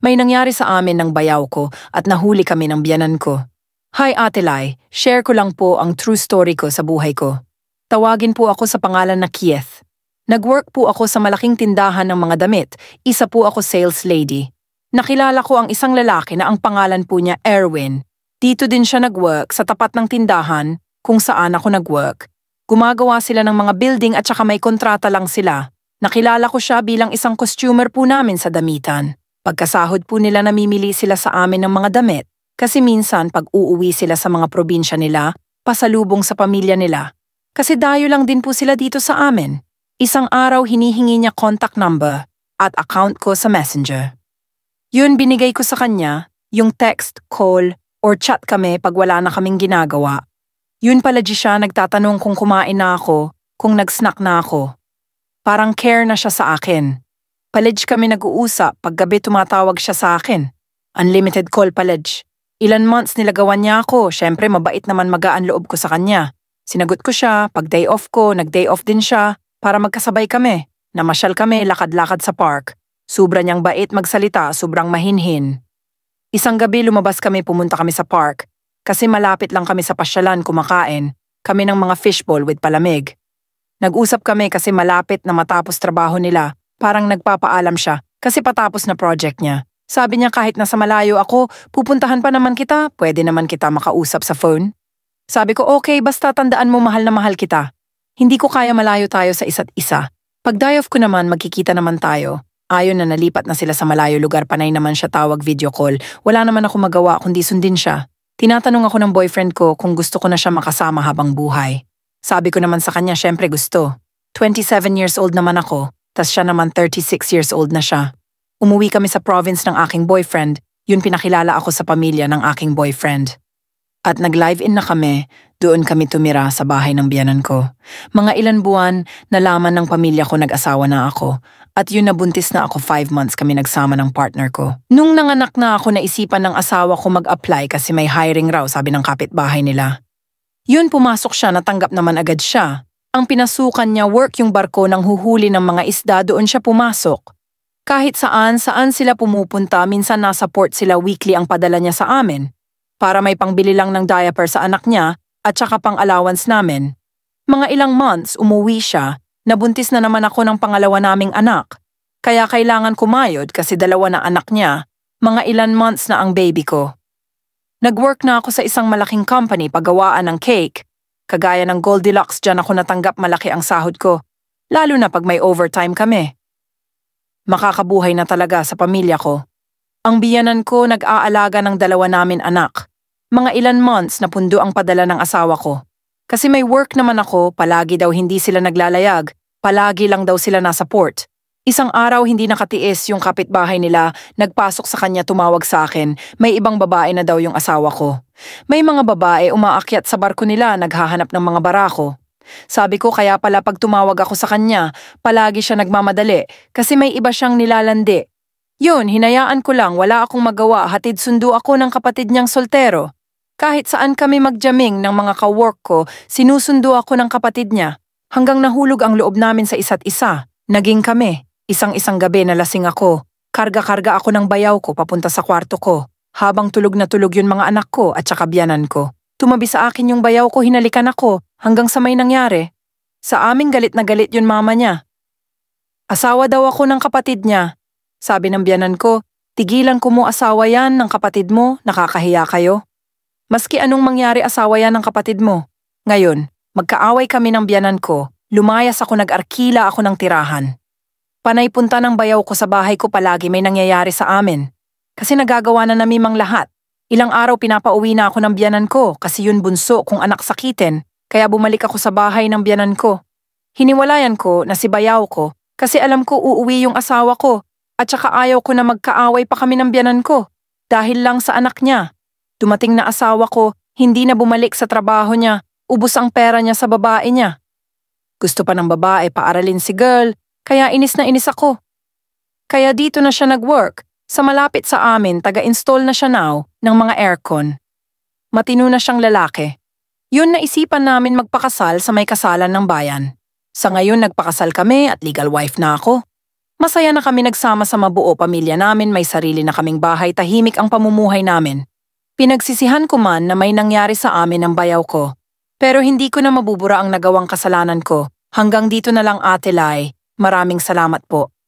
May nangyari sa amin ng bayaw ko at nahuli kami ng biyanan ko. Hi Ate Lai, share ko lang po ang true story ko sa buhay ko. Tawagin po ako sa pangalan na Keith. Nag-work po ako sa malaking tindahan ng mga damit, isa po ako sales lady. Nakilala ko ang isang lalaki na ang pangalan po niya Erwin. Dito din siya nag-work sa tapat ng tindahan kung saan ako nag-work. Gumagawa sila ng mga building at saka may kontrata lang sila. Nakilala ko siya bilang isang customer po namin sa damitan. Pagkasahod po nila namimili sila sa amin ng mga damit kasi minsan pag uuwi sila sa mga probinsya nila, pasalubong sa pamilya nila. Kasi dayo lang din po sila dito sa amin. Isang araw hinihingi niya contact number at account ko sa messenger. Yun binigay ko sa kanya, yung text, call, or chat kami pag wala na kaming ginagawa. Yun pala di siya nagtatanong kung kumain na ako, kung nagsnack na ako. Parang care na siya sa akin. Palage kami nag-uusap paggabi tumatawag siya sa akin. Unlimited call palage. Ilan months nilagawan niya ako, syempre mabait naman magaan loob ko sa kanya. Sinagot ko siya, pag day off ko, nag-day off din siya, para magkasabay kami. Namasyal kami, lakad-lakad sa park. Sobra niyang bait magsalita, sobrang mahinhin. Isang gabi lumabas kami, pumunta kami sa park. Kasi malapit lang kami sa pasyalan kumakain. Kami ng mga fishbowl with palamig. Nag-usap kami kasi malapit na matapos trabaho nila Parang nagpapaalam siya kasi patapos na project niya. Sabi niya kahit nasa malayo ako, pupuntahan pa naman kita, pwede naman kita makausap sa phone. Sabi ko okay, basta tandaan mo mahal na mahal kita. Hindi ko kaya malayo tayo sa isa't isa. Pag die off ko naman, magkikita naman tayo. Ayon na nalipat na sila sa malayo lugar, panay naman siya tawag video call. Wala naman ako magawa kundi sundin siya. Tinatanong ako ng boyfriend ko kung gusto ko na siya makasama habang buhay. Sabi ko naman sa kanya, syempre gusto. 27 years old naman ako tas siya naman 36 years old na siya. Umuwi kami sa province ng aking boyfriend, yun pinakilala ako sa pamilya ng aking boyfriend. At nag-live-in na kami, doon kami tumira sa bahay ng biyanan ko. Mga ilan buwan, nalaman ng pamilya ko nag-asawa na ako. At yun nabuntis na ako five months kami nagsama ng partner ko. Nung nanganak na ako, naisipan ng asawa ko mag-apply kasi may hiring raw, sabi ng kapitbahay nila. Yun pumasok siya, natanggap naman agad siya. Ang pinasukan niya work yung barko ng huhuli ng mga isda doon siya pumasok. Kahit saan, saan sila pumupunta, minsan nasa port sila weekly ang padala niya sa amin. Para may pangbili lang ng diaper sa anak niya at saka pang allowance namin. Mga ilang months, umuwi siya, nabuntis na naman ako ng pangalawa naming anak. Kaya kailangan kumayod kasi dalawa na anak niya, mga ilan months na ang baby ko. Nag-work na ako sa isang malaking company pagawaan ng cake Kagaya ng Goldilocks dyan ako natanggap malaki ang sahod ko, lalo na pag may overtime kami. Makakabuhay na talaga sa pamilya ko. Ang biyanan ko nag-aalaga ng dalawa namin anak. Mga ilan months na pundo ang padala ng asawa ko. Kasi may work naman ako, palagi daw hindi sila naglalayag, palagi lang daw sila nasa port. Isang araw hindi nakatiis yung kapitbahay nila, nagpasok sa kanya tumawag sa akin, may ibang babae na daw yung asawa ko. May mga babae umaakyat sa barko nila, naghahanap ng mga barako. Sabi ko kaya pala pag tumawag ako sa kanya, palagi siya nagmamadali kasi may iba siyang nilalandi. Yun, hinayaan ko lang, wala akong magawa, hatid sundo ako ng kapatid niyang soltero. Kahit saan kami magjaming ng mga kawork ko, sinusundo ako ng kapatid niya. Hanggang nahulog ang loob namin sa isa't isa, naging kami. Isang-isang gabi na lasing ako. Karga-karga ako ng bayaw ko papunta sa kwarto ko. Habang tulog na tulog yun mga anak ko at saka biyanan ko. Tumabi sa akin yung bayaw ko hinalikan ako hanggang sa may nangyari. Sa aming galit na galit yun mama niya. Asawa daw ako ng kapatid niya. Sabi ng biyanan ko, tigilan ko mo asawa yan ng kapatid mo, nakakahiya kayo. Maski anong mangyari asawa yan ng kapatid mo. Ngayon, magkaaway kami ng biyanan ko, lumayas ako nag-arkila ako ng tirahan. Panay punta ng bayaw ko sa bahay ko palagi may nangyayari sa amin. Kasi nagagawa na namin lahat. Ilang araw pinapauwi na ako ng biyanan ko kasi yun bunso kung anak sakitin, kaya bumalik ako sa bahay ng biyanan ko. Hiniwalayan ko na si bayaw ko kasi alam ko uuwi yung asawa ko at saka ayaw ko na magkaaway pa kami ng biyanan ko dahil lang sa anak niya. Dumating na asawa ko, hindi na bumalik sa trabaho niya, ubos ang pera niya sa babae niya. Gusto pa ng babae paaralin si girl kaya inis na inis ako. Kaya dito na siya nag-work, sa malapit sa amin taga-install na siya now ng mga aircon. Matino na siyang lalaki. Yun naisipan namin magpakasal sa may kasalan ng bayan. Sa ngayon nagpakasal kami at legal wife na ako. Masaya na kami nagsama sa mabuo pamilya namin, may sarili na kaming bahay, tahimik ang pamumuhay namin. Pinagsisihan ko man na may nangyari sa amin ng bayaw ko. Pero hindi ko na mabubura ang nagawang kasalanan ko. Hanggang dito na lang ate Lai, Maraming salamat po.